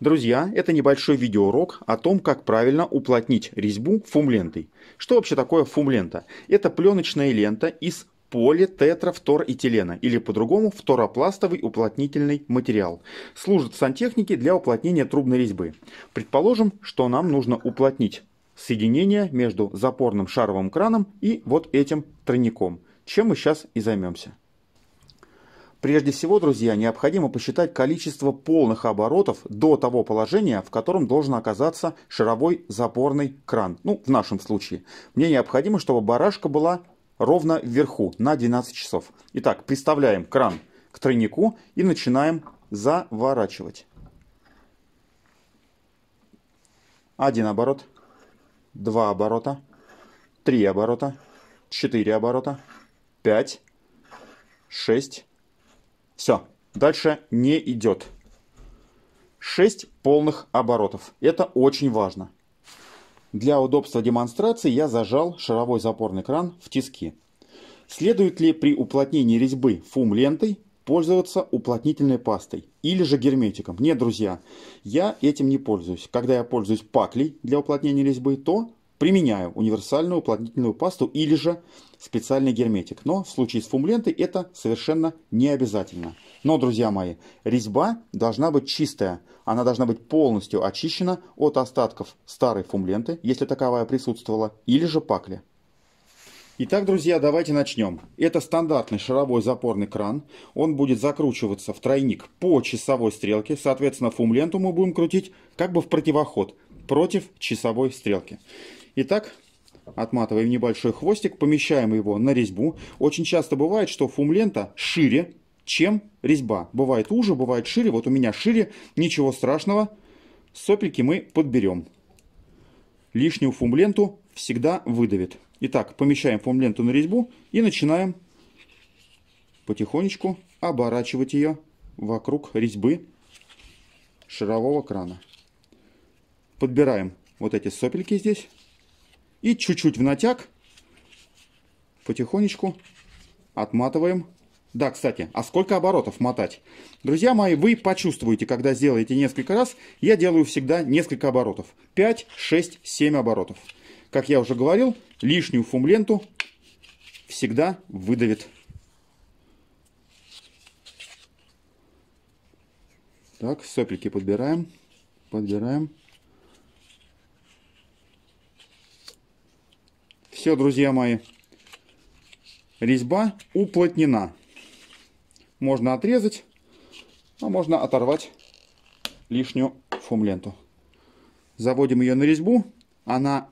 Друзья, это небольшой видеоурок о том, как правильно уплотнить резьбу фум-лентой. Что вообще такое фум-лента? Это пленочная лента из полиtetрафторэтилена или по-другому фторопластовый уплотнительный материал. Служит в сантехнике для уплотнения трубной резьбы. Предположим, что нам нужно уплотнить соединение между запорным шаровым краном и вот этим тройником, чем мы сейчас и займемся. Прежде всего, друзья, необходимо посчитать количество полных оборотов до того положения, в котором должен оказаться шаровой запорный кран. Ну, в нашем случае. Мне необходимо, чтобы барашка была ровно вверху на 12 часов. Итак, приставляем кран к тройнику и начинаем заворачивать. Один оборот, два оборота, три оборота, четыре оборота, пять, шесть, все, дальше не идет. 6 полных оборотов. Это очень важно. Для удобства демонстрации я зажал шаровой запорный кран в тиски. Следует ли при уплотнении резьбы фум-лентой пользоваться уплотнительной пастой или же герметиком? Нет, друзья, я этим не пользуюсь. Когда я пользуюсь паклей для уплотнения резьбы, то применяю универсальную уплотнительную пасту или же специальный герметик. Но в случае с фумлентой это совершенно не обязательно. Но, друзья мои, резьба должна быть чистая. Она должна быть полностью очищена от остатков старой фумленты, если таковая присутствовала, или же пакли. Итак, друзья, давайте начнем. Это стандартный шаровой запорный кран. Он будет закручиваться в тройник по часовой стрелке. Соответственно, фумленту мы будем крутить как бы в противоход против часовой стрелки. Итак, отматываем небольшой хвостик, помещаем его на резьбу. Очень часто бывает, что фумлента шире, чем резьба. Бывает уже, бывает шире. Вот у меня шире, ничего страшного. Сопельки мы подберем. Лишнюю фумленту всегда выдавит. Итак, помещаем фумленту на резьбу и начинаем потихонечку оборачивать ее вокруг резьбы шарового крана. Подбираем вот эти сопельки здесь. И чуть-чуть в натяг потихонечку отматываем. Да, кстати, а сколько оборотов мотать? Друзья мои, вы почувствуете, когда сделаете несколько раз. Я делаю всегда несколько оборотов. 5, 6, 7 оборотов. Как я уже говорил, лишнюю фумленту всегда выдавит. Так, соплики подбираем. Подбираем. Все, друзья мои, резьба уплотнена. Можно отрезать, а можно оторвать лишнюю фумленту. Заводим ее на резьбу. Она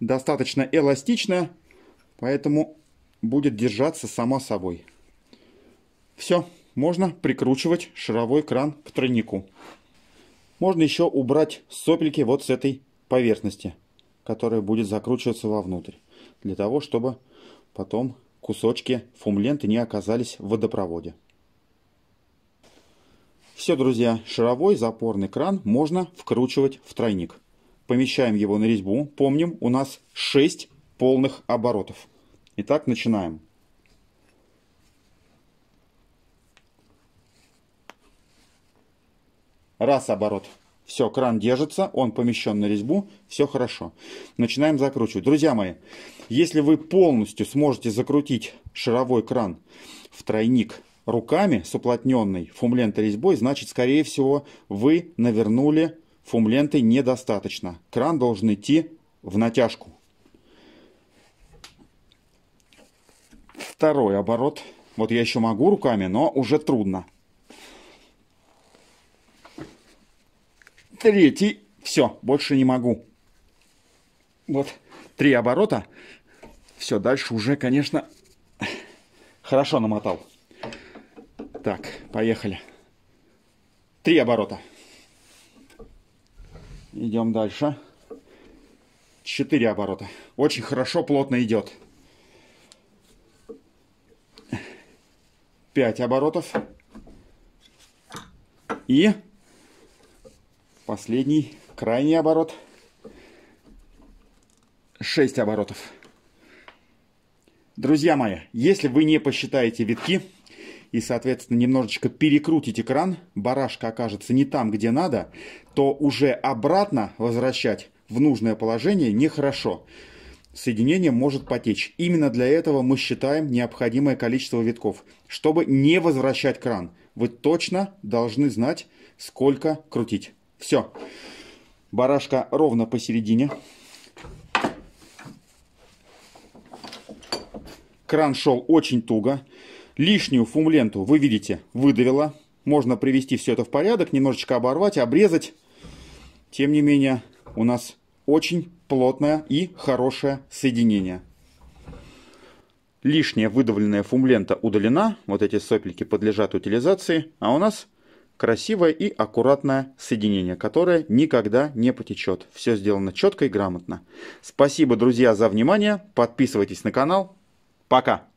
достаточно эластичная, поэтому будет держаться сама собой. Все, можно прикручивать шаровой кран к тройнику. Можно еще убрать сопельки вот с этой поверхности которая будет закручиваться вовнутрь, для того, чтобы потом кусочки фум не оказались в водопроводе. Все, друзья, шаровой запорный кран можно вкручивать в тройник. Помещаем его на резьбу. Помним, у нас 6 полных оборотов. Итак, начинаем. Раз оборот. Все, кран держится, он помещен на резьбу, все хорошо. Начинаем закручивать. Друзья мои, если вы полностью сможете закрутить шаровой кран в тройник руками с уплотненной фумлентой резьбой, значит, скорее всего, вы навернули фумленты недостаточно. Кран должен идти в натяжку. Второй оборот. Вот я еще могу руками, но уже трудно. третий. Все, больше не могу. Вот три оборота. Все, дальше уже, конечно, хорошо намотал. Так, поехали. Три оборота. Идем дальше. Четыре оборота. Очень хорошо, плотно идет. Пять оборотов. И Последний, крайний оборот. 6 оборотов. Друзья мои, если вы не посчитаете витки и, соответственно, немножечко перекрутите кран, барашка окажется не там, где надо, то уже обратно возвращать в нужное положение нехорошо. Соединение может потечь. Именно для этого мы считаем необходимое количество витков. Чтобы не возвращать кран, вы точно должны знать, сколько крутить. Все. Барашка ровно посередине. Кран шел очень туго. Лишнюю фумленту, вы видите, выдавила. Можно привести все это в порядок, немножечко оборвать, обрезать. Тем не менее, у нас очень плотное и хорошее соединение. Лишняя выдавленная фумлента удалена, вот эти соплики подлежат утилизации, а у нас красивое и аккуратное соединение, которое никогда не потечет. Все сделано четко и грамотно. Спасибо, друзья, за внимание. Подписывайтесь на канал. Пока!